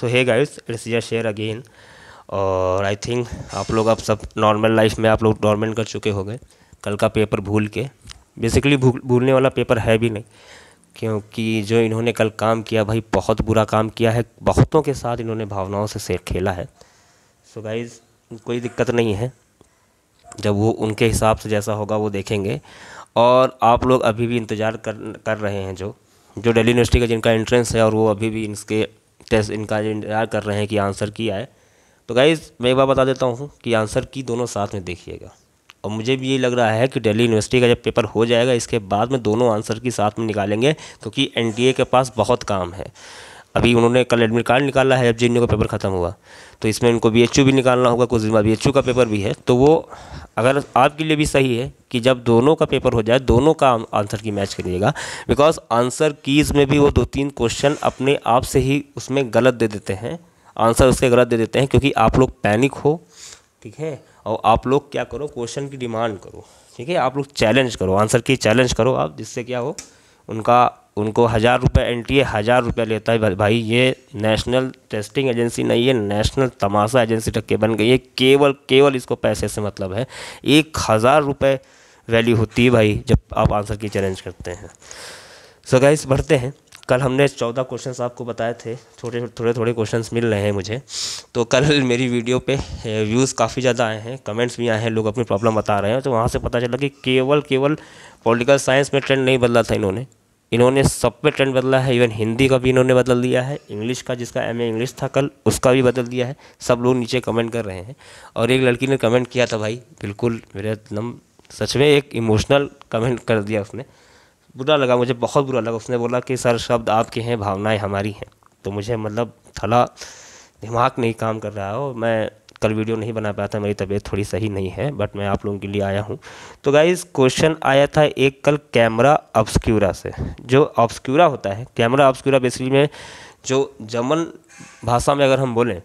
So hey guys it's your share again और I think आप लोग अब सब नॉर्मल लाइफ में आप लोग डॉर्मेंट कर चुके हो गए कल का पेपर भूल के बेसिकली भूल भूलने वाला पेपर है भी नहीं क्योंकि जो इन्होंने कल काम किया भाई बहुत बुरा काम किया है बहुतों के साथ इन्होंने भावनाओं से शेर खेला है सो so गाइज़ कोई दिक्कत नहीं है जब वो उनके हिसाब से जैसा होगा वो देखेंगे और आप लोग अभी भी इंतज़ार कर कर रहे हैं जो जो दिल्ली यूनिवर्सिटी का जिनका एंट्रेंस है और वो अभी भी इनके टेस्ट इनका इंतजार कर रहे हैं कि आंसर की आए तो गाइज़ मैं एक बार बता देता हूँ कि आंसर की दोनों साथ में देखिएगा और मुझे भी ये लग रहा है कि दिल्ली यूनिवर्सिटी का जब पेपर हो जाएगा इसके बाद में दोनों आंसर की साथ में निकालेंगे क्योंकि एन के पास बहुत काम है अभी उन्होंने कल एडमिट कार्ड निकाला है अब जे का पेपर ख़त्म हुआ तो इसमें उनको बी भी निकालना होगा कुछ दिन बाद बी का पेपर भी है तो वो अगर आपके लिए भी सही है कि जब दोनों का पेपर हो जाए दोनों का आंसर की मैच करिएगा बिकॉज आंसर कीज़ में भी वो दो तीन क्वेश्चन अपने आप से ही उसमें गलत दे देते हैं आंसर उसके गलत दे देते हैं क्योंकि आप लोग पैनिक हो ठीक है और आप लोग क्या करो क्वेश्चन की डिमांड करो ठीक है आप लोग चैलेंज करो आंसर की चैलेंज करो आप जिससे क्या हो उनका उनको हज़ार रुपये एन टी ए हज़ार रुपया लेता है भाई ये नेशनल टेस्टिंग एजेंसी नहीं है नेशनल तमाशा एजेंसी तक के बन गई है केवल केवल इसको पैसे से मतलब है एक हज़ार रुपये वैल्यू होती है भाई जब आप आंसर की चैलेंज करते हैं सो गाइस बढ़ते हैं कल हमने चौदह क्वेश्चंस आपको बताए थे छोटे थोड़े थोड़े क्वेश्चंस मिल रहे हैं मुझे तो कल मेरी वीडियो पे व्यूज़ काफ़ी ज़्यादा आए हैं कमेंट्स भी आए हैं लोग अपनी प्रॉब्लम बता रहे हैं तो वहाँ से पता चला कि केवल केवल पॉलिटिकल साइंस में ट्रेंड नहीं बदला था इन्होंने इन्होंने सब पे ट्रेंड बदला है इवन हिंदी का भी इन्होंने बदल दिया है इंग्लिश का जिसका एम इंग्लिश था कल उसका भी बदल दिया है सब लोग नीचे कमेंट कर रहे हैं और एक लड़की ने कमेंट किया था भाई बिल्कुल मेरे एकदम सच में एक इमोशनल कमेंट कर दिया उसने बुरा लगा मुझे बहुत बुरा लगा उसने बोला कि सर शब्द आपके हैं भावनाएँ हमारी हैं तो मुझे मतलब थला दिमाग नहीं काम कर रहा हो मैं कल वीडियो नहीं बना पाया था मेरी तबीयत थोड़ी सही नहीं है बट मैं आप लोगों के लिए आया हूँ तो गाइज क्वेश्चन आया था एक कल कैमरा ऑब्सक्यूरा से जो ऑब्सक्यूरा होता है कैमरा ऑब्सक्यूरा बेसिकली में जो जर्मन भाषा में अगर हम बोलें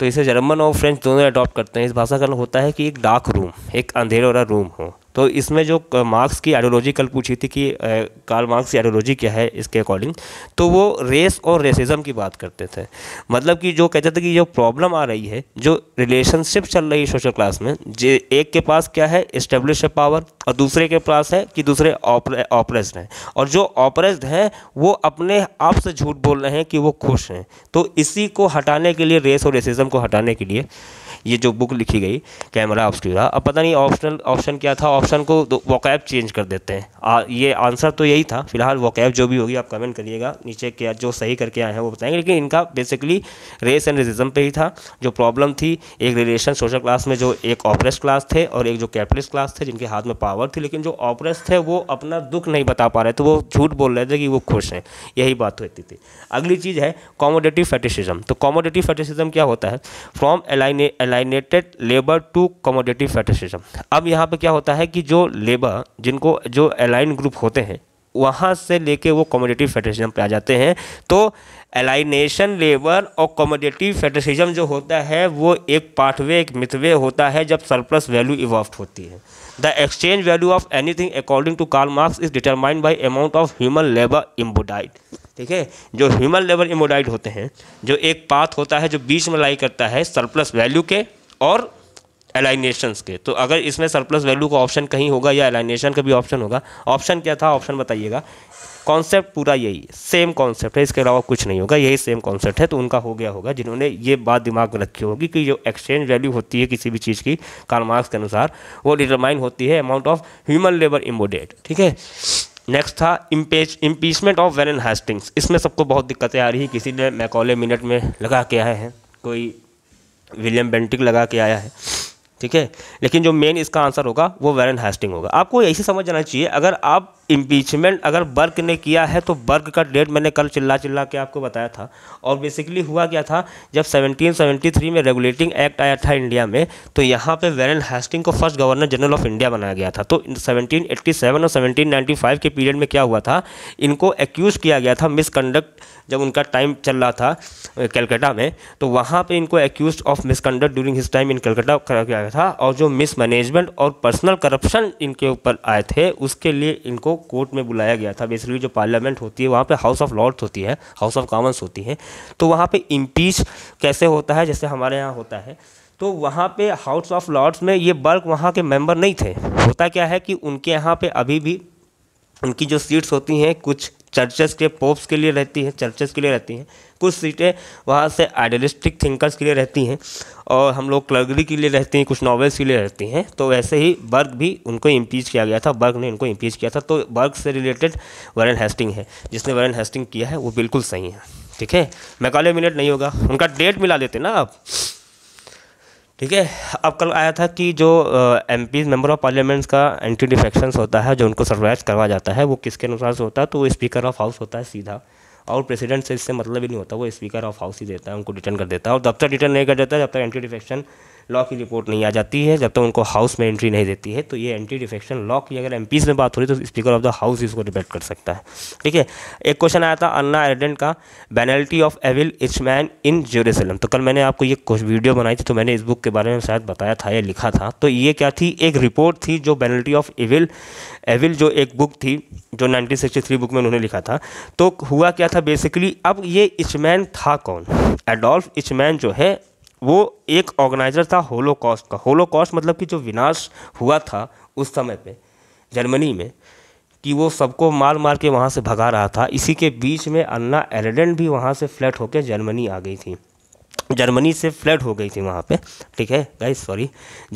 तो इसे जर्मन और फ्रेंच दोनों अडॉप्ट करते हैं इस भाषा का मतलब होता है कि एक डार्क रूम एक अंधेरा रूम हो तो इसमें जो मार्क्स की आइडियोलॉजी कल पूछी थी कि कार्ल मार्क्स की आइडियोलॉजी क्या है इसके अकॉर्डिंग तो वो रेस और रेसिज्म की बात करते थे मतलब कि जो कहते थे कि जो प्रॉब्लम आ रही है जो रिलेशनशिप चल रही है सोशल क्लास में जे एक के पास क्या है इस्टेब्लिश पावर और दूसरे के पास है कि दूसरे ऑपरेस्ड हैं और जो ऑपरेस्ड हैं वो अपने आप से झूठ बोल रहे हैं कि वो खुश हैं तो इसी को हटाने के लिए रेस और रेसिज्म को हटाने के लिए ये जो बुक लिखी गई कैमरा ऑब्स्क्यूरा अब पता नहीं ऑप्शनल ऑप्शन क्या था ऑप्शन को वॉकैब चेंज कर देते हैं आ, ये आंसर तो यही था फिलहाल वोकैब जो भी होगी आप कमेंट करिएगा नीचे क्या जो सही करके आए हैं वो बताएंगे लेकिन इनका बेसिकली रेस एंड रेसिज्म पर ही था जो प्रॉब्लम थी एक रिलेशन सोशल क्लास में जो एक ऑपरेस्ट क्लास थे और एक जो कैपिटलिस्ट क्लास थे जिनके हाथ में पावर थी लेकिन जो ऑपरेस थे वो अपना दुख नहीं बता पा रहे थे वो झूठ बोल रहे थे कि वो खुश हैं यही बात होती थी अगली चीज़ है कॉमोडेटिव फेटिसिज्म तो कॉमोडेटिव फेटिसिज्म क्या होता है from alien alienated labour to commodity fetishism अब यहाँ पे क्या होता है कि जो लेबर जिनको जो एलाइन ग्रुप होते हैं वहाँ से लेके वो कमोडिटी फेडरिज्म पे आ जाते हैं तो एलाइनेशन लेबर और कमोडिटी फेडरिज्म जो होता है वो एक पाठवे एक मिथवे होता है जब सरप्लस वैल्यू इवॉल्व होती है the exchange value of anything according to Karl Marx is determined by amount of human labour embodied ठीक है जो ह्यूमन लेवल इमोडाइड होते हैं जो एक पाथ होता है जो बीच में लाई करता है सरप्लस वैल्यू के और एलाइनेशंस के तो अगर इसमें सरप्लस वैल्यू का ऑप्शन कहीं होगा या एलाइनेशन का भी ऑप्शन होगा ऑप्शन क्या था ऑप्शन बताइएगा कॉन्सेप्ट पूरा यही सेम कॉन्सेप्ट है इसके अलावा कुछ नहीं होगा यही सेम कॉन्सेप्ट है तो उनका हो गया होगा जिन्होंने ये बात दिमाग में रखी होगी कि जो एक्सचेंज वैल्यू होती है किसी भी चीज़ की कार्ल के अनुसार वो डिटरमाइन होती है amount of human labour embodied ठीक है नेक्स्ट था impeach impeachment of Warren Hastings इसमें सबको बहुत दिक्कतें आ रही हैं किसी ने मैकॉले मिनट में लगा के आए हैं कोई विलियम बेंटिक लगा के आया है ठीक है लेकिन जो मेन इसका आंसर होगा वो वेरन हेस्टिंग होगा आपको ऐसे समझ जाना चाहिए अगर आप इम्पीचमेंट अगर बर्क ने किया है तो बर्क का डेट मैंने कल चिल्ला चिल्ला के आपको बताया था और बेसिकली हुआ क्या था जब 1773 में रेगुलेटिंग एक्ट आया था इंडिया में तो यहाँ पे वेरन हेस्टिंग को first governor general of India बनाया गया था तो 1787 और 1795 के पीरियड में क्या हुआ था इनको एक्यूज़ किया गया था मिसकंडक्ट जब उनका टाइम चल रहा था कलकत्ता में तो वहाँ पर इनको accuse of misconduct during his time in Calcutta करा गया था और जो मिसमैनेजमेंट और पर्सनल करप्शन इनके ऊपर आए थे उसके लिए इनको कोर्ट में बुलाया गया था बेसिकली जो पार्लियामेंट होती है वहाँ पे हाउस ऑफ लॉर्ड्स होती है हाउस ऑफ कॉमन्स होती है तो वहाँ पे इम्पीच कैसे होता है जैसे हमारे यहाँ होता है तो वहाँ पे हाउस ऑफ लॉर्ड्स में ये बल्क वहाँ के मेंबर नहीं थे होता क्या है कि उनके यहाँ पे अभी भी उनकी जो सीट्स होती हैं कुछ चर्चेस के पोप्स के लिए रहती हैं चर्चेस के लिए रहती हैं कुछ सीटें वहाँ से आइडियलिस्टिक थिंकर्स के लिए रहती हैं और हम लोग क्लर्गरी के लिए रहती हैं कुछ नॉवेल्स के लिए रहती हैं तो वैसे ही बर्ग भी उनको इम्पीच किया गया था बर्ग ने उनको इम्पीच किया था तो बर्ग से रिलेटेड वरन हेस्टिंग है जिसने वरन हेस्टिंग किया है वो बिल्कुल सही है ठीक है मैकाले मिनट नहीं होगा उनका डेट मिला देते ना आप ठीक है अब कल आया था कि जो M P member of parliaments का एंटी डिफेक्शंस होता है जो उनको सर्वाइज करवा जाता है वो किसके अनुसार से होता है तो वो स्पीकर ऑफ हाउस होता है सीधा और प्रेसिडेंट से इससे मतलब ही नहीं होता वो स्पीकर ऑफ हाउस ही देता है उनको रिटर्न कर देता है और जब तक रिटर्न नहीं कर देता जब तक एंटी डिफेक्शन लॉ की रिपोर्ट नहीं आ जाती है जब तक तो उनको हाउस में एंट्री नहीं देती है तो ये एंटी डिफेक्शन लॉ की अगर एम में बात हो रही है तो स्पीकर ऑफ द हाउस इसको डिबेट कर सकता है ठीक है एक क्वेश्चन आया था अन्ना एडेंट का banality of evil Eichmann in Jerusalem तो कल मैंने आपको ये कुछ वीडियो बनाई थी तो मैंने इस बुक के बारे में शायद बताया था या लिखा था तो ये क्या थी एक रिपोर्ट थी जो बेनल्टी ऑफ एविल एविल जो एक बुक थी जो नाइनटीन बुक में उन्होंने लिखा था तो हुआ क्या था बेसिकली अब ये इचमैन था कौन एडोल्फ इचमैन जो है वो एक ऑर्गेनाइज़र था होलोकॉस्ट का होलोकॉस्ट मतलब कि जो विनाश हुआ था उस समय पे जर्मनी में कि वो सबको मार मार के वहाँ से भगा रहा था इसी के बीच में अन्ना एलिडेंट भी वहाँ से फ्लैट होकर जर्मनी आ गई थी जर्मनी से फ्लैट हो गई थी वहाँ पे ठीक है गाइस सॉरी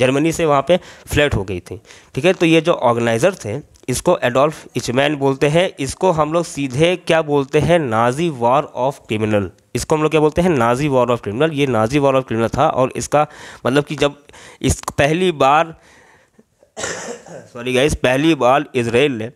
जर्मनी से वहाँ पे फ्लैट हो गई थी ठीक है तो ये जो ऑर्गेनाइज़र थे इसको एडोल्फ इचमैन बोलते हैं इसको हम लोग सीधे क्या बोलते हैं नाजी वॉर ऑफ क्रिमिनल इसको हम लोग क्या बोलते हैं नाजी वॉर ऑफ क्रिमिनल ये नाजी वॉर ऑफ क्रिमिनल था और इसका मतलब कि जब इस पहली बार सॉरी गाइस पहली बार इसराइल ने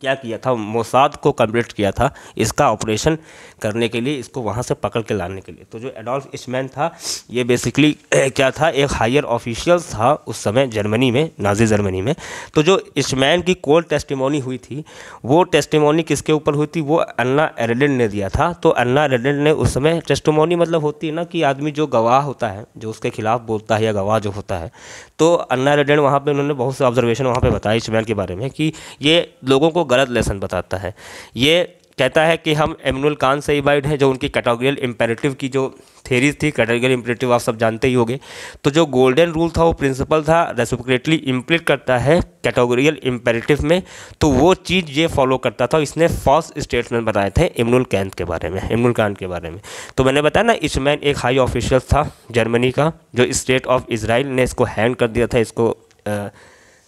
क्या किया था मोसाद को कम्प्लीट किया था इसका ऑपरेशन करने के लिए इसको वहाँ से पकड़ के लाने के लिए तो जो एडोल्फ इशमैन था ये बेसिकली क्या था एक हायर ऑफिशियल था उस समय जर्मनी में नाजी जर्मनी में तो जो इशमैन की कोल टेस्टिमोनी हुई थी वो टेस्टिमोनी किसके ऊपर हुई थी वो अन्ना एरेडेंट ने दिया था तो अन्ना एरेडेंट ने उस समय टेस्टिमोनी मतलब होती है ना कि आदमी जो गवाह होता है जो उसके खिलाफ बोलता है या गवाह जो होता है तो अन्ना एरेडेंट वहाँ पर उन्होंने बहुत से ऑब्जर्वेशन वहाँ पर बताया इशमैन के बारे में कि ये लोगों को गलत लेसन बताता है ये कहता है कि हम एमनुअल कान से इबाइड हैं जो उनकी कैटागोरियल इम्पेरेटिव की जो थेरीज थी कैटागोरियल इम्पेरेटिव आप सब जानते ही होंगे तो जो गोल्डन रूल था वो प्रिंसिपल था रेसिप्रोकेटली इम्प्लीट करता है कैटागोरियल इम्पेरेटिव में तो वो चीज़ ये फॉलो करता था इसने फॉल्स स्टेटमेंट बताए थे इमनुल कैंत के बारे में इमनुल कान के बारे में तो मैंने बताया ना इसमैन एक हाई ऑफिशियल था जर्मनी का जो स्टेट ऑफ इसराइल ने इसको हैंड कर दिया था इसको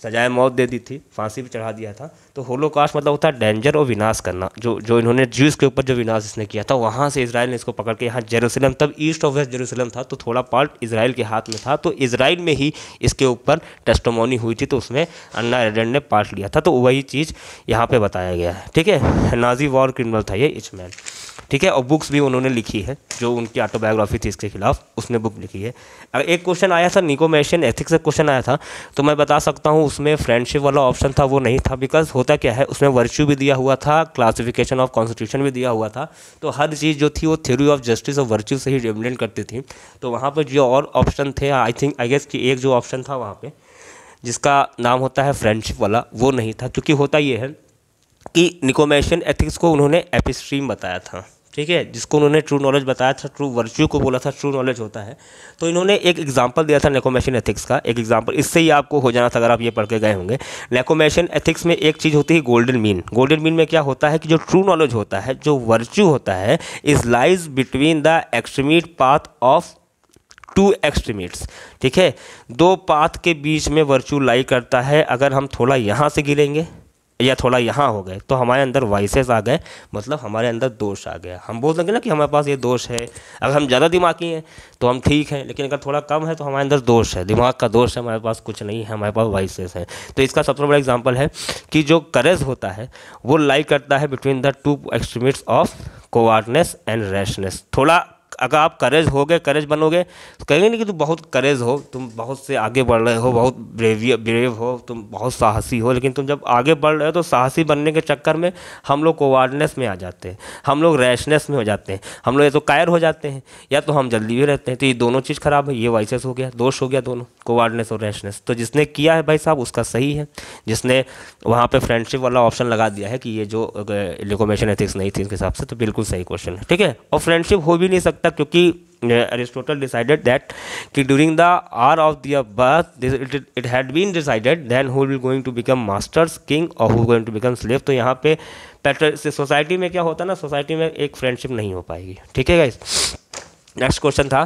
सजाए मौत दे दी थी फांसी भी चढ़ा दिया था तो होलोकास्ट मतलब होता है डेंजर और विनाश करना जो जो इन्होंने जूस के ऊपर जो विनाश इसने किया था वहाँ से इसराइल ने इसको पकड़ के यहाँ जेरूसलम तब ईस्ट ऑफ वेस्ट जेरूसलम था तो थोड़ा पार्ट इसराइल के हाथ में था तो इसराइल में ही इसके ऊपर टेस्टोमोनी हुई थी तो उसमें अन्ना एडेंट ने पार्ट लिया था तो वही चीज़ यहाँ पर बताया गया है ठीक है नाजी वॉर क्रिमिनल था ये इचमैन ठीक है और बुक्स भी उन्होंने लिखी है जो उनकी ऑटोबायोग्राफी थी इसके खिलाफ उसने बुक लिखी है अगर एक क्वेश्चन आया था निकोमेशन एथिक्स का क्वेश्चन आया था तो मैं बता सकता हूँ उसमें फ्रेंडशिप वाला ऑप्शन था वो नहीं था बिकॉज होता होता क्या है उसमें वर्च्यू भी दिया हुआ था क्लासिफिकेशन ऑफ कॉन्स्टिट्यूशन भी दिया हुआ था तो हर चीज़ जो थी वो थ्योरी ऑफ जस्टिस और वर्च्यू से ही डिपेंडेंट करती थी तो वहाँ पर जो और ऑप्शन थे आई थिंक आई गेस कि एक जो ऑप्शन था वहाँ पर जिसका नाम होता है फ्रेंडशिप वाला वो नहीं था क्योंकि होता ये है कि निकोमेशन एथिक्स को उन्होंने एपिस्ट्रीम बताया था ठीक है जिसको उन्होंने ट्रू नॉलेज बताया था ट्रू वर्च्यू को बोला था ट्रू नॉलेज होता है तो इन्होंने एक एग्जाम्पल दिया था नेकोमेशन एथिक्स का एक एग्जाम्पल इससे ही आपको हो जाना था अगर आप ये पढ़ के गए होंगे नेकोमेशन एथिक्स में एक चीज़ होती है गोल्डन मीन गोल्डन मीन में क्या होता है कि जो ट्रू नॉलेज होता है जो वर्च्यू होता है is lies between the extreme path of two extremities ठीक है दो पाथ के बीच में वर्चू लाई करता है अगर हम थोड़ा यहाँ से गिरेंगे या थोड़ा यहाँ हो गए तो हमारे अंदर वाइसेस आ गए मतलब हमारे अंदर दोष आ गया हम बोल देंगे ना कि हमारे पास ये दोष है अगर हम ज़्यादा दिमागी हैं तो हम ठीक हैं लेकिन अगर थोड़ा कम है तो हमारे अंदर दोष है दिमाग का दोष है हमारे पास कुछ नहीं है हमारे पास वाइसेस हैं तो इसका सबसे बड़ा एग्जाम्पल है कि जो करेज होता है वो लाई करता है between the two extremities of cowardness and rashness थोड़ा अगर आप करेज हो गए करेज बनोगे तो कहेंगे नहीं कि तुम बहुत करेज हो तुम बहुत से आगे बढ़ रहे हो बहुत ब्रेवी ब्रेव हो तुम बहुत साहसी हो लेकिन तुम जब आगे बढ़ रहे हो तो साहसी बनने के चक्कर में हम लोग कोवार्डनेस में आ जाते हैं हम लोग रैशनेस में हो जाते हैं हम लोग या तो कायर हो जाते हैं या तो हम जल्दी भी रहते हैं तो ये दोनों चीज़ ख़राब है ये वाइसेस हो गया दोष हो गया दोनों कोवार्डनेस और रैशनेस तो जिसने किया है भाई साहब उसका सही है जिसने वहाँ पर फ्रेंडशिप वाला ऑप्शन लगा दिया है कि ये जो रिकोमेशन एथिक्स नहीं थी उसके हिसाब से तो बिल्कुल सही क्वेश्चन है ठीक है और फ्रेंडशिप हो भी नहीं सकता तक क्योंकि अरिस्टोटल डिसाइडेड दैट कि during the hour of their birth it had been decided then who will going to become masters king और who going to become slave तो यहाँ पे पेट्रल सोसाइटी में क्या होता है ना सोसाइटी में एक फ्रेंडशिप नहीं हो पाएगी ठीक है नेक्स्ट क्वेश्चन था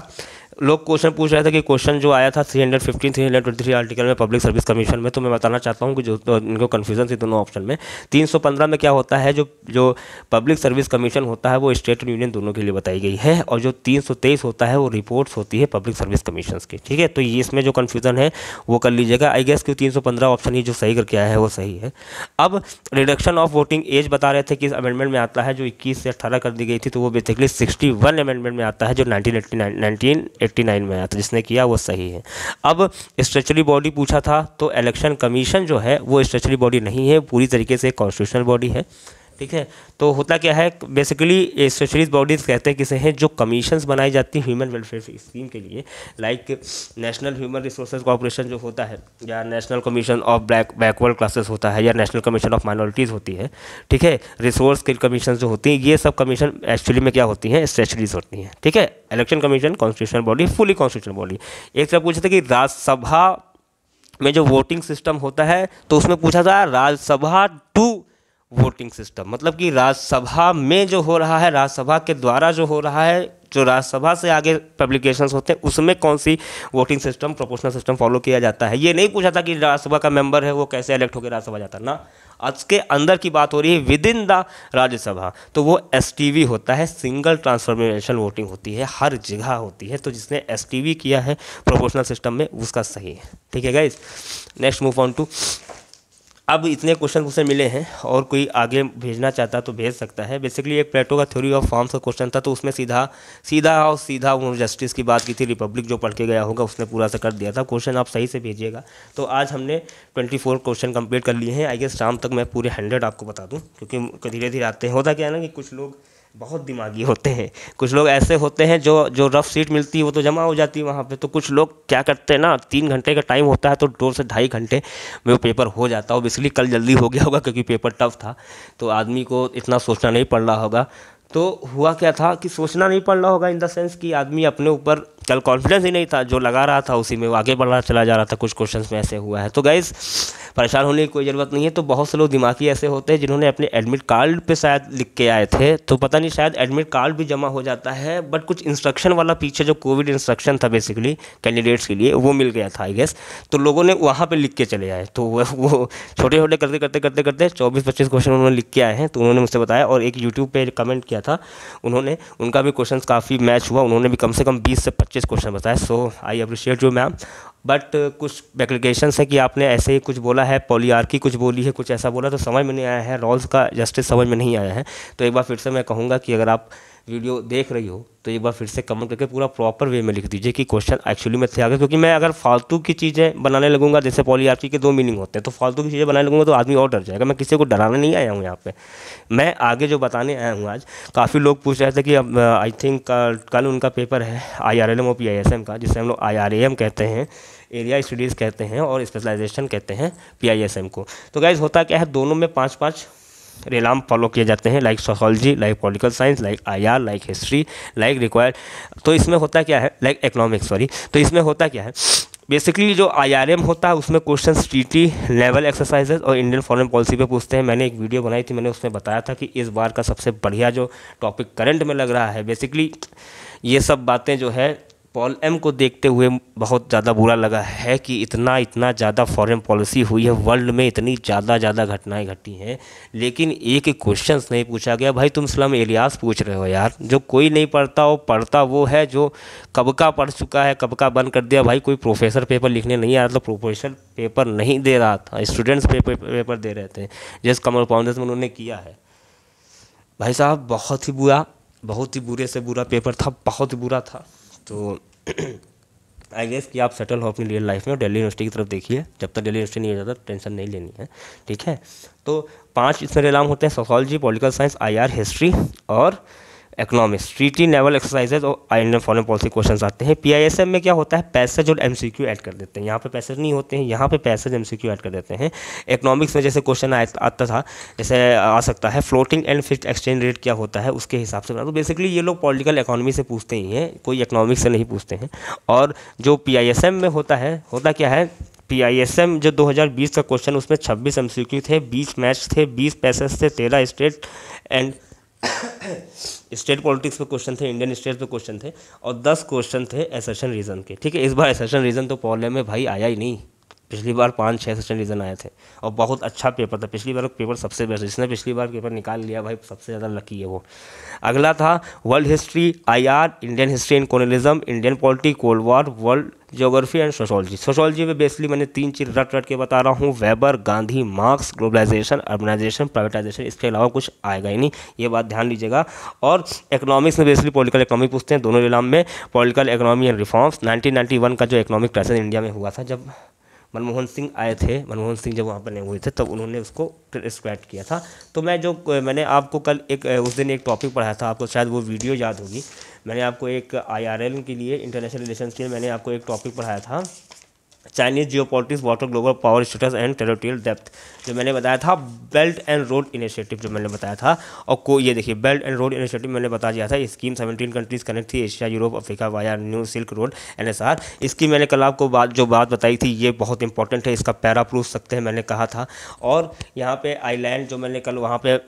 लोग क्वेश्चन पूछ रहे थे कि क्वेश्चन जो आया था 315 323 आर्टिकल में पब्लिक सर्विस कमीशन में तो मैं बताना चाहता हूँ कि जो तो इनको कन्फ्यूजन थी दोनों ऑप्शन में 315 में क्या होता है जो जो पब्लिक सर्विस कमीशन होता है वो स्टेट यूनियन दोनों के लिए बताई गई है और जो तीन होता है वो रिपोर्ट्स होती है पब्लिक सर्विस कमीशन की ठीक है तो ये इसमें जो कन्फ्यूज़न है वो कर लीजिएगा आई गेस क्यों तीन ऑप्शन ही जो सही करके आया है वो सही है अब रिडक्शन ऑफ वोटिंग एज बता रहे थे कि इस अमेंडमेंट में आता है जो इक्कीस से अट्ठारह कर दी गई थी तो वो बेसिकली सिक्सटी अमेंडमेंट में आता है जो नाइनटीन फिफ्टी नाइन में आया था जिसने किया वो सही है अब स्ट्रेचरी बॉडी पूछा था तो इलेक्शन कमीशन जो है वो स्ट्रेचरी बॉडी नहीं है पूरी तरीके से कॉन्स्टिट्यूशनल बॉडी है ठीक है तो होता क्या है बेसिकली स्पेशलिस्ट बॉडीज कहते हैं किसे हैं जो कमीशंस बनाई जाती हैं ह्यूमन वेलफेयर स्कीम के लिए like national human resources corporation जो होता है या national commission of black backward classes होता है या नेशनल कमीशन ऑफ माइनॉरिटीज़ होती है ठीक है रिसोर्स की कमीशन जो होती हैं ये सब कमीशन एक्चुअली में क्या होती हैं स्ट्रेचरीज होती हैं ठीक है election commission constitution body fully constitution body एक सब पूछा था कि राज्यसभा में जो वोटिंग सिस्टम होता है तो उसमें पूछा था राज्यसभा टू वोटिंग सिस्टम मतलब कि राज्यसभा में जो हो रहा है राज्यसभा के द्वारा जो हो रहा है जो राज्यसभा से आगे पब्लिकेशन होते हैं उसमें कौन सी voting system proportional system follow किया जाता है ये नहीं पूछा था कि राज्यसभा का मेंबर है वो कैसे इलेक्ट होकर राज्यसभा जाता ना आज के अंदर की बात हो रही है विद इन द राज्यसभा तो वो एस होता है सिंगल ट्रांसफॉर्मेशन वोटिंग होती है हर जगह होती है तो जिसने एस किया है प्रोपोर्शनल सिस्टम में उसका सही है ठीक है guys next move on to अब इतने क्वेश्चन उसे मिले हैं और कोई आगे भेजना चाहता तो भेज सकता है बेसिकली एक प्लेटो का थ्योरी ऑफ फॉर्म्स का क्वेश्चन था तो उसमें सीधा सीधा और सीधा उन्होंने जस्टिस की बात की थी रिपब्लिक जो पढ़ के गया होगा उसने पूरा सा कर दिया था क्वेश्चन आप सही से भेजिएगा तो आज हमने ट्वेंटी फोर क्वेश्चन कम्प्लीट कर लिए हैं आई गेस शाम तक मैं पूरे हंड्रेड आपको बता दूँ क्योंकि धीरे धीरे आते हैं होता क्या है ना कि कुछ लोग बहुत दिमागी होते हैं कुछ लोग ऐसे होते हैं जो जो रफ़ सीट मिलती है वो तो जमा हो जाती है वहाँ पे तो कुछ लोग क्या करते हैं ना तीन घंटे का टाइम होता है तो दो से ढाई घंटे में वो पेपर हो जाता हो इसलिए कल जल्दी हो गया होगा क्योंकि पेपर टफ था तो आदमी को इतना सोचना नहीं पड़ रहा होगा तो हुआ क्या था कि सोचना नहीं पड़ रहा होगा इन द सेंस कि आदमी अपने ऊपर कल कॉन्फिडेंस ही नहीं था जो लगा रहा था उसी में वो आगे बढ़ रहा चला जा रहा था कुछ क्वेश्चंस में ऐसे हुआ है तो गाइज़ परेशान होने की कोई ज़रूरत नहीं है तो बहुत से लोग दिमागी ऐसे होते हैं जिन्होंने अपने एडमिट कार्ड पे शायद लिख के आए थे तो पता नहीं शायद एडमिट कार्ड भी जमा हो जाता है बट कुछ इंस्ट्रक्शन वाला पीछे जो कोविड इंस्ट्रक्शन था बेसिकली कैंडिडेट्स के लिए वो मिल गया था आई गेस तो लोगों ने वहाँ पर लिख के चले आए तो वो छोटे छोटे करते करते करते करते चौबीस पच्चीस क्वेश्चन उन्होंने लिख के आए हैं तो उन्होंने मुझसे बताया और एक यूट्यूब पर कमेंट किया था उन्होंने उनका भी क्वेश्चन काफ़ी मैच हुआ उन्होंने भी कम से कम बीस से पच्चीस पच्चीस क्वेश्चन बताए so I appreciate you ma'am but कुछ एप्लीकेशंस हैं कि आपने ऐसे ही कुछ बोला है की कुछ बोली है कुछ ऐसा बोला तो समझ में नहीं आया है रोल्स का जस्टिस समझ में नहीं आया है तो एक बार फिर से मैं कहूँगा कि अगर आप वीडियो देख रही हो तो एक बार फिर से कमेंट करके पूरा प्रॉपर वे में लिख दीजिए कि क्वेश्चन एक्चुअली में थे आगे क्योंकि मैं अगर फालतू की चीज़ें बनाने लगूंगा जैसे पॉलीआरची के दो मीनिंग होते हैं तो फालतू की चीज़ें बनाने लगूंगा तो आदमी और डर जाएगा मैं किसी को डराने नहीं आया हूँ यहाँ पे मैं आगे जो बताने आया हूँ आज काफ़ी लोग पूछ रहे थे कि अब आई थिंक कल उनका पेपर है आई आर एल एम और पी आई एस एम का जिसे हम लोग आई आर एम कहते हैं एरिया स्टडीज़ कहते हैं और स्पेशलाइजेशन कहते हैं पी आई एस एम को तो गाइज़ होता क्या है दोनों में पाँच पाँच रेलाम फॉलो किए जाते हैं like sociology like political science like I R like history like required तो इसमें होता क्या है लाइक इकोनॉमिक्स सॉरी तो इसमें होता क्या है बेसिकली जो एम होता है उसमें क्वेश्चन टी लेवल एक्सरसाइजेज और इंडियन फॉरेन पॉलिसी पे पूछते हैं मैंने एक वीडियो बनाई थी मैंने उसमें बताया था कि इस बार का सबसे बढ़िया जो टॉपिक करंट में लग रहा है बेसिकली ये सब बातें जो है पॉल एम को देखते हुए बहुत ज़्यादा बुरा लगा है कि इतना इतना ज़्यादा फॉरेन पॉलिसी हुई है वर्ल्ड में इतनी ज़्यादा ज़्यादा घटनाएं घटी हैं लेकिन एक क्वेश्चन नहीं पूछा गया भाई तुम स्लम एलियास पूछ रहे हो यार जो कोई नहीं पढ़ता वो पढ़ता वो है जो कब का पढ़ चुका है कब का बंद कर दिया भाई कोई प्रोफेसर पेपर लिखने नहीं आ रहा था प्रोफेसर पेपर नहीं दे रहा था स्टूडेंट्स पेपर पेपर दे रहे थे जिस कमल पाउंडेस में उन्होंने किया है भाई साहब बहुत ही बुरा बहुत ही बुरे से बुरा पेपर था बहुत ही बुरा था तो आई गेस कि आप सेटल हो अपनी रियल लाइफ में और दिल्ली यूनिवर्सिटी की तरफ देखिए जब तक दिल्ली यूनिवर्सिटी नहीं हो जाता टेंशन नहीं लेनी है ठीक है तो पांच इसमें नाम होते हैं sociology political science IR history और इकोनॉमिक्स ट्रीटी नेवल एक्सरसाइजेज और आइंड फॉरन पॉलिसी क्वेश्चन आते हैं पी में क्या होता है पैसेज और एम ऐड कर देते हैं यहाँ पे पैसेज नहीं होते हैं यहाँ पे पैसेज एम ऐड कर देते हैं इकोनॉमिक्स में जैसे क्वेश्चन आता था जैसे आ सकता है floating and fix exchange rate क्या होता है उसके हिसाब से बना तो बेसिकली ये लोग पॉलिटिकल इकोनॉमी से पूछते ही हैं कोई इकोनॉमिक्स से नहीं पूछते हैं और जो पी में होता है होता क्या है पी जो 2020 का क्वेश्चन उसमें 26 एम थे 20 मैच थे 20 पैसेज थे 13 स्टेट एंड स्टेट पॉलिटिक्स पे क्वेश्चन थे इंडियन स्टेट पे क्वेश्चन थे और दस क्वेश्चन थे एसेशन रीज़न के ठीक है इस बार एसेशन रीज़न तो पॉले में भाई आया ही नहीं पिछली बार पाँच छः सेशन रीज़न आए थे और बहुत अच्छा पेपर था पिछली बार पेपर सबसे बेस्ट जिसने पिछली बार पेपर निकाल लिया भाई सबसे ज़्यादा लकी है वो अगला था world history I Indian history in colonialism Indian polity cold war world geography and sociology sociology में बेसिकली मैंने तीन चीज़ रट रट के बता रहा हूँ Weber Gandhi Marx globalisation urbanisation privatisation इसके अलावा कुछ आएगा ही नहीं ये बात ध्यान लीजिएगा और इकोनॉमिक्स में बेसिकली पॉलिटिकल इकोनॉमी पूछते हैं दोनों इलाम में political economy and reforms nineteen का जो इकोनॉमिक क्राइसिस इंडिया में हुआ था जब मनमोहन सिंह आए थे मनमोहन सिंह जब वहाँ पर नहीं हुए थे तब उन्होंने उसको स्क्वैट किया था तो मैं जो मैंने आपको कल एक उस दिन एक टॉपिक पढ़ाया था आपको शायद वो वीडियो याद होगी मैंने आपको एक आई के लिए इंटरनेशनल रिलेशन के लिए मैंने आपको एक टॉपिक पढ़ाया था Chinese geopolitics water global power status and territorial depth जो मैंने बताया था बेल्ट एंड रोड इनिशिएटिव जो मैंने बताया था और को ये देखिए बेल्ट एंड रोड इनिशिएटिव मैंने बता दिया था स्कीम 17 कंट्रीज कनेक्ट थी Asia Europe Africa via new silk road N S R इसकी मैंने कल आपको बात जो बात बताई थी ये बहुत इंपॉर्टेंट है इसका पैरा प्रूफ सकते हैं मैंने कहा था और यहाँ पर आईलैंड जो मैंने कल वहाँ पर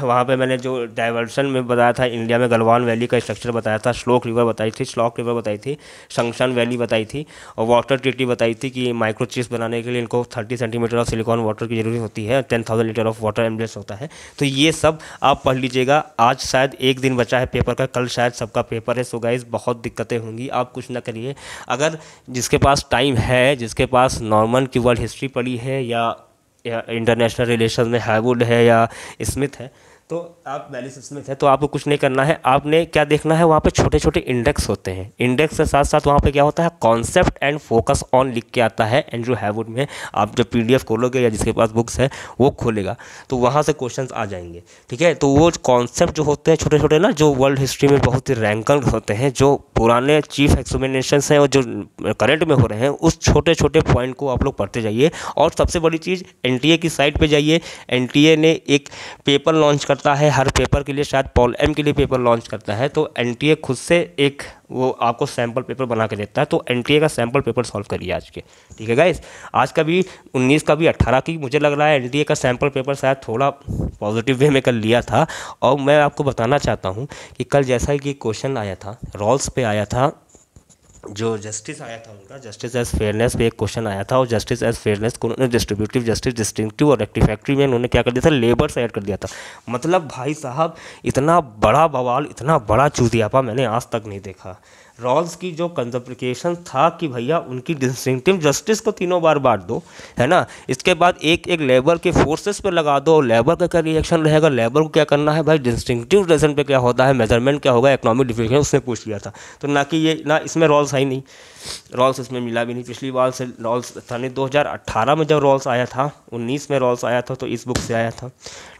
वहाँ पे मैंने जो डाइवर्सन में बताया था इंडिया में गलवान वैली का स्ट्रक्चर बताया था स्लोक रिवर बताई थी स्लॉक रिवर बताई थी संगशन वैली बताई थी और वाटर ट्रीटी बताई थी कि माइक्रो चिप्स बनाने के लिए इनको thirty centimetre of silicon water की ज़रूरत होती है ten thousand litre of water ambulance होता है तो ये सब आप पढ़ लीजिएगा आज शायद एक दिन बचा है पेपर का कल शायद सबका पेपर है सो गाइज बहुत दिक्कतें होंगी आप कुछ ना करिए अगर जिसके पास टाइम है जिसके पास नॉर्मल की वर्ल्ड हिस्ट्री पढ़ी है या इंटरनेशनल रिलेशन में हैवुड है या स्मिथ है तो आप वैल्यू सिस्टम में थे तो आपको कुछ नहीं करना है आपने क्या देखना है वहाँ पे छोटे छोटे इंडेक्स होते हैं इंडेक्स के साथ साथ वहाँ पे क्या होता है कॉन्सेप्ट एंड फोकस ऑन लिख के आता है एंड जो हैवुड में आप जब पी खोलोगे या जिसके पास बुक्स है वो खोलेगा तो वहाँ से क्वेश्चन आ जाएंगे ठीक है तो वो कॉन्सेप्ट जो होते हैं छोटे छोटे ना जो वर्ल्ड हिस्ट्री में बहुत ही रैंकल होते हैं जो पुराने चीफ एक्सप्लेनेशन हैं और जो करेंट में हो रहे हैं उस छोटे छोटे पॉइंट को आप लोग पढ़ते जाइए और सबसे बड़ी चीज़ एन की साइट पर जाइए एन ने एक पेपर लॉन्च कर करता है हर पेपर के लिए शायद पॉल एम के लिए पेपर लॉन्च करता है तो एन खुद से एक वो आपको सैम्पल पेपर बना के देता है तो एन का सैम्पल पेपर सॉल्व करिए आज के ठीक है गाइस आज का भी उन्नीस का भी अट्ठारह की मुझे लग रहा है एन का सैम्पल पेपर शायद थोड़ा पॉजिटिव वे में कल लिया था और मैं आपको बताना चाहता हूँ कि कल जैसा कि क्वेश्चन आया था रॉल्स पर आया था जो जस्टिस आया था उनका जस्टिस एज फेयरनेस पे एक क्वेश्चन आया था और जस्टिस एज फेयरनेस को उन्होंने डिस्ट्रीब्यूटिव जस्टिस डिस्टिंक्टिव और रेक्टिफैक्ट्री में उन्होंने क्या कर दिया था लेबर से ऐड कर दिया था मतलब भाई साहब इतना बड़ा बवाल इतना बड़ा चूतियापा मैंने आज तक नहीं देखा रॉल्स की जो कंजप्लिकेशन था कि भैया उनकी डिस्टिंगटिव जस्टिस को तीनों बार बांट दो है ना इसके बाद एक एक लेबर के फोर्सेस पे लगा दो लेबर का क्या रिएक्शन रहेगा लेबर को क्या करना है भाई डिस्टिंगटिव रीजन पे क्या होता है मेजरमेंट क्या होगा इकोनॉमिक डिफिकेशन उसने पूछ लिया था तो ना कि ये ना इसमें रॉल्स आई नहीं रॉल्स इसमें मिला भी नहीं पिछली बार से रॉल्स था नहीं दो में जब रॉल्स आया था उन्नीस में रॉल्स आया था तो इस बुक से आया था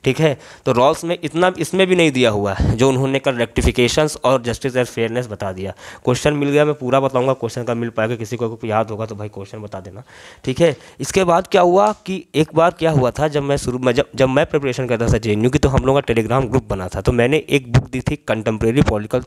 ठीक है तो रॉल्स में इतना इसमें भी नहीं दिया हुआ जो उन्होंने कल रेक्टिफिकेशंस और जस्टिस एंड फेयरनेस बता दिया क्वेश्चन मिल गया मैं पूरा बताऊँगा क्वेश्चन का मिल पाएगा किसी को याद होगा तो भाई क्वेश्चन बता देना ठीक है इसके बाद क्या हुआ कि एक बार क्या हुआ था जब मैं शुरू में जब जब मैं प्रिपरेशन करता था जे की तो हम लोगों का टेलीग्राम ग्रुप बना था तो मैंने एक बुक दी थी contemporary political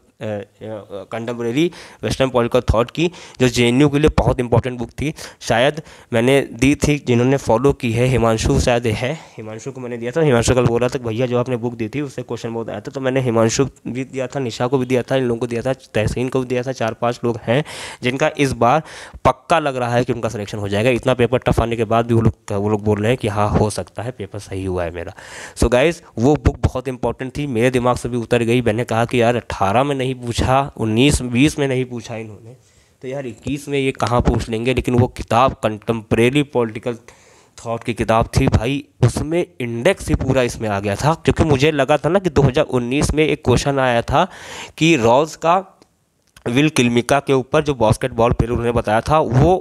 contemporary western political thought की जो जे के लिए बहुत इंपॉर्टेंट बुक थी शायद मैंने दी थी जिन्होंने फॉलो की है हिमांशु शायद है हिमांशु को मैंने दिया था हिमांशु का कल बोला था भैया जो आपने बुक दी थी उससे क्वेश्चन बहुत आया था तो मैंने हिमांशु भी दिया था निशा को भी दिया था इन लोगों को दिया था तहसीन को भी दिया था चार पाँच लोग हैं जिनका इस बार पक्का लग रहा है कि उनका सिलेक्शन हो जाएगा इतना पेपर टफ आने के बाद भी वो लोग वो लोग बोल रहे हैं कि हाँ हो सकता है पेपर सही हुआ है मेरा सो गाइज़ वो बुक बहुत इंपॉर्टेंट थी मेरे दिमाग से भी उतर गई मैंने कहा कि यार अट्ठारह में नहीं पूछा उन्नीस बीस में नहीं पूछा इन्होंने तो यार इक्कीस में ये कहाँ पूछ लेंगे लेकिन वो किताब कंटम्प्रेरी पॉलिटिकल थॉट की किताब थी भाई उसमें इंडेक्स ही पूरा इसमें आ गया था क्योंकि मुझे लगा था ना कि 2019 में एक क्वेश्चन आया था कि रॉज का विल किल्मिका के ऊपर जो बास्केटबॉल प्लेयर उन्होंने बताया था वो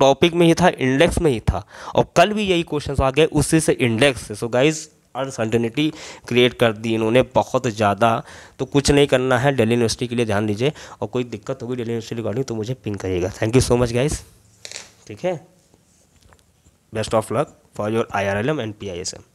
टॉपिक में ही था इंडेक्स में ही था और कल भी यही क्वेश्चन आ गए उसी से इंडेक्स से सो गाइज़ अनसर्टनिटी क्रिएट कर दी इन्होंने बहुत ज़्यादा तो कुछ नहीं करना है डेली यूनिवर्सिटी के लिए ध्यान दीजिए और कोई दिक्कत होगी डेली यूनिवर्सिटी रिगार्डिंग तो मुझे पिंक करिएगा thank you so much guys ठीक है Best of luck for your IRLM and PISM.